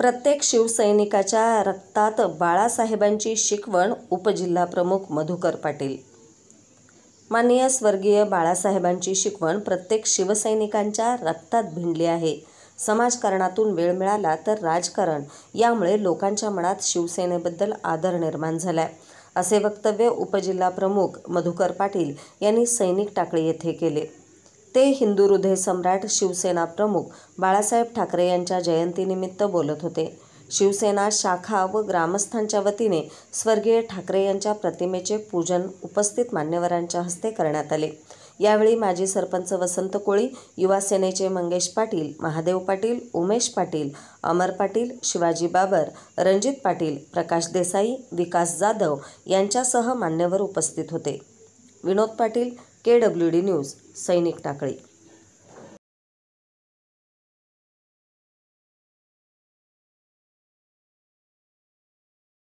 प्रत्येक शिवसैनिकाच्या रक्तात बाळासाहेबांची शिकवण उपजिल्हाप्रमुख मधुकर पाटील माननीय स्वर्गीय बाळासाहेबांची शिकवण प्रत्येक शिवसैनिकांच्या रक्तात भिंडली आहे समाजकारणातून वेळ मिळाला तर राजकारण यामुळे लोकांच्या मनात शिवसेनेबद्दल आदर निर्माण झाला असे वक्तव्य उपजिल्हाप्रमुख मधुकर पाटील यांनी सैनिक टाकळी येथे केले ते हिंदू हृदय सम्राट शिवसेना प्रमुख बाळासाहेब ठाकरे यांच्या जयंतीनिमित्त बोलत होते शिवसेना शाखा व ग्रामस्थांच्या वतीने स्वर्गीय ठाकरे यांच्या प्रतिमेचे पूजन उपस्थित मान्यवरांच्या हस्ते करण्यात आले यावेळी माजी सरपंच वसंत कोळी युवासेनेचे मंगेश पाटील महादेव पाटील उमेश पाटील अमर पाटील शिवाजी बाबर रणजित पाटील प्रकाश देसाई विकास जाधव यांच्यासह मान्यवर उपस्थित होते Vinod Patil K W D news Sainik Takli